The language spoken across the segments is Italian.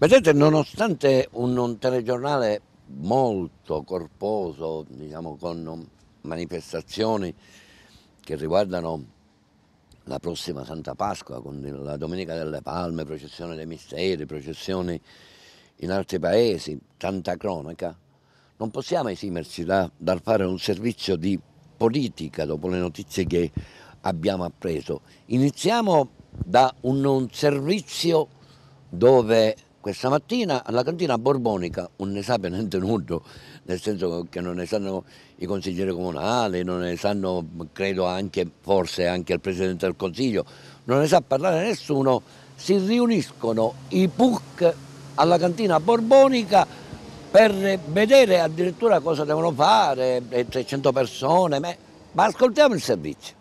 Vedete, nonostante un, un telegiornale molto corposo, diciamo con manifestazioni che riguardano la prossima Santa Pasqua, con la Domenica delle Palme, processione dei misteri, processioni in altri paesi, tanta cronaca, non possiamo esimerci da, dal fare un servizio di politica dopo le notizie che abbiamo appreso. Iniziamo da un, un servizio dove questa mattina alla cantina borbonica non ne sape niente nudo, nel senso che non ne sanno i consiglieri comunali, non ne sanno, credo anche, forse anche il Presidente del Consiglio, non ne sa parlare nessuno, si riuniscono i PUC alla cantina borbonica per vedere addirittura cosa devono fare, 300 eh, persone, ma ascoltiamo il servizio.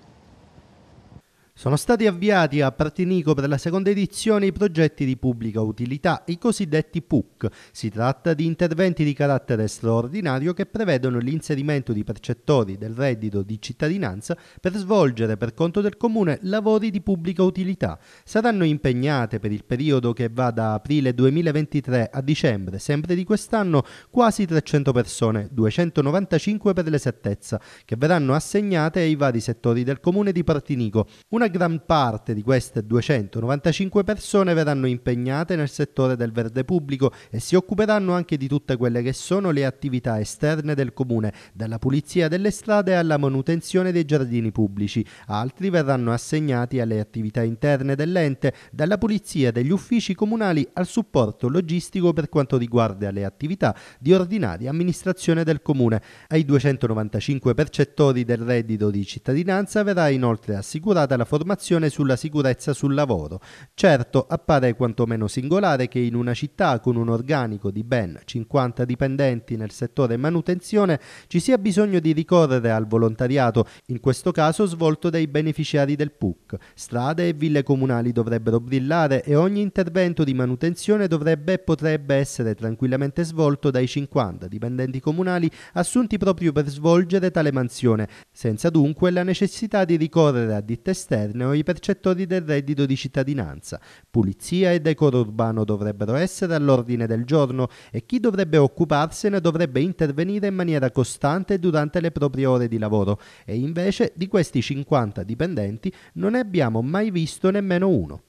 Sono stati avviati a Partinico per la seconda edizione i progetti di pubblica utilità, i cosiddetti PUC. Si tratta di interventi di carattere straordinario che prevedono l'inserimento di percettori del reddito di cittadinanza per svolgere per conto del comune lavori di pubblica utilità. Saranno impegnate per il periodo che va da aprile 2023 a dicembre, sempre di quest'anno, quasi 300 persone, 295 per l'esattezza, che verranno assegnate ai vari settori del comune di Partinico. Una gran parte di queste 295 persone verranno impegnate nel settore del verde pubblico e si occuperanno anche di tutte quelle che sono le attività esterne del comune, dalla pulizia delle strade alla manutenzione dei giardini pubblici. Altri verranno assegnati alle attività interne dell'ente, dalla pulizia degli uffici comunali al supporto logistico per quanto riguarda le attività di ordinaria amministrazione del comune. Ai 295 percettori del reddito di cittadinanza verrà inoltre assicurata la formazione informazione sulla sicurezza sul lavoro. Certo, appare quantomeno singolare che in una città con un organico di ben 50 dipendenti nel settore manutenzione ci sia bisogno di ricorrere al volontariato, in questo caso svolto dai beneficiari del PUC. Strade e ville comunali dovrebbero brillare e ogni intervento di manutenzione dovrebbe e potrebbe essere tranquillamente svolto dai 50 dipendenti comunali assunti proprio per svolgere tale mansione, senza dunque la necessità di ricorrere a ditte esterne interno i percettori del reddito di cittadinanza. Pulizia e decoro urbano dovrebbero essere all'ordine del giorno e chi dovrebbe occuparsene dovrebbe intervenire in maniera costante durante le proprie ore di lavoro e invece di questi 50 dipendenti non ne abbiamo mai visto nemmeno uno.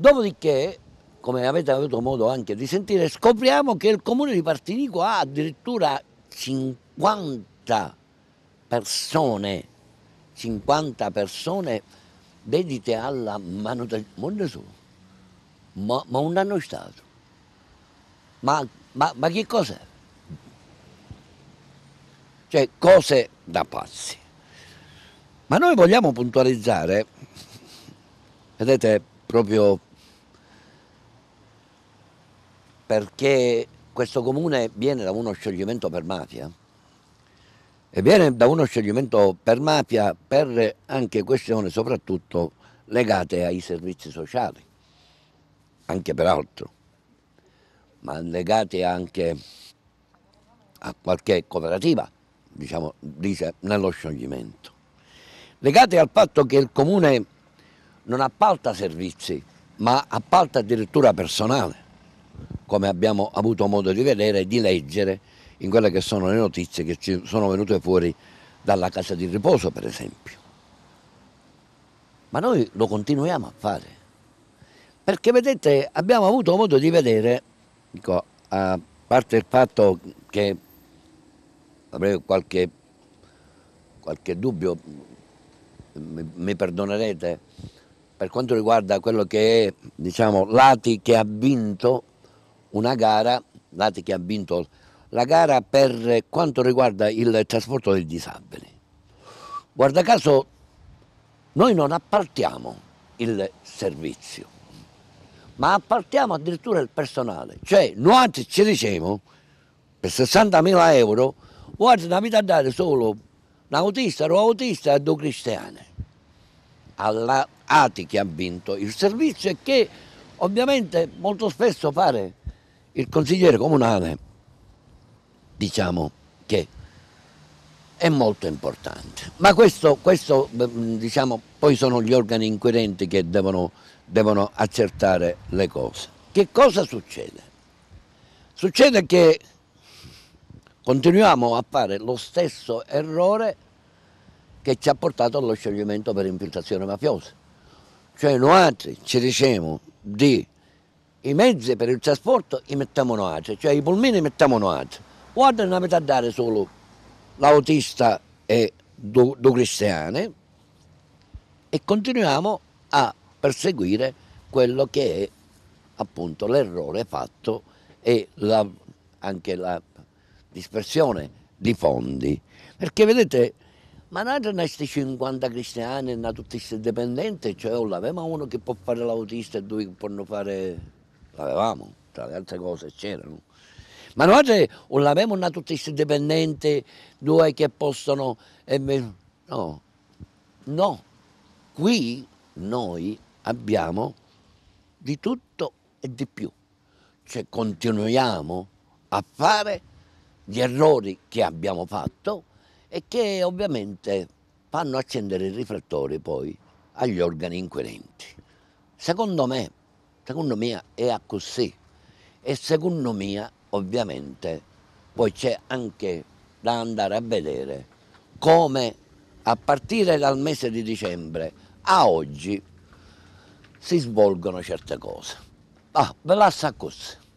Dopodiché, come avete avuto modo anche di sentire, scopriamo che il comune di Partinico ha addirittura 50 persone, 50 persone dedicate alla manutenzione, non so, ma, ma non hanno stato. Ma, ma, ma che cos'è? Cioè cose da pazzi. Ma noi vogliamo puntualizzare, vedete, proprio perché questo comune viene da uno scioglimento per mafia, e viene da uno scioglimento per mafia per anche questioni soprattutto legate ai servizi sociali, anche peraltro, ma legate anche a qualche cooperativa, diciamo, dice, nello scioglimento. Legate al fatto che il comune non appalta servizi, ma appalta addirittura personale, come abbiamo avuto modo di vedere e di leggere in quelle che sono le notizie che ci sono venute fuori dalla casa di riposo, per esempio. Ma noi lo continuiamo a fare. Perché vedete, abbiamo avuto modo di vedere, dico, a parte il fatto che avrei qualche, qualche dubbio, mi, mi perdonerete, per quanto riguarda quello che è, diciamo, Lati che ha vinto una gara, Lati che ha vinto la gara per quanto riguarda il trasporto dei disabili. Guarda caso, noi non appartiamo il servizio, ma appartiamo addirittura il personale. Cioè, noi ci diciamo, per 60.000 euro, guarda, una vita dare solo un autista, un autista e due cristiani. Alla ATI che ha vinto il servizio e che ovviamente molto spesso fare il consigliere comunale diciamo che è molto importante. Ma questo, questo mm, diciamo, poi sono gli organi inquirenti che devono, devono accertare le cose. Che cosa succede? Succede che continuiamo a fare lo stesso errore che ci ha portato allo scioglimento per infiltrazione mafiosa. Cioè noi ci diciamo di i mezzi per il trasporto li mettiamo noi, cioè i pulmini li mettiamo noi. Guarda, non avete a dare solo l'autista e due cristiani e continuiamo a perseguire quello che è appunto l'errore fatto e la, anche la dispersione di fondi. Perché vedete, ma non nato questi 50 cristiani, una tutti questi dipendenti, cioè o oh, l'aveva uno che può fare l'autista e due che possono fare... L'avevamo, tra le altre cose c'erano. Ma noi oggi non abbiamo una tuttista dipendente, due che possono... No, no. Qui noi abbiamo di tutto e di più. Cioè continuiamo a fare gli errori che abbiamo fatto e che ovviamente fanno accendere i riflettori poi agli organi inquirenti. Secondo me, secondo me è così e secondo me ovviamente poi c'è anche da andare a vedere come a partire dal mese di dicembre a oggi si svolgono certe cose. Ah, ve la sa così.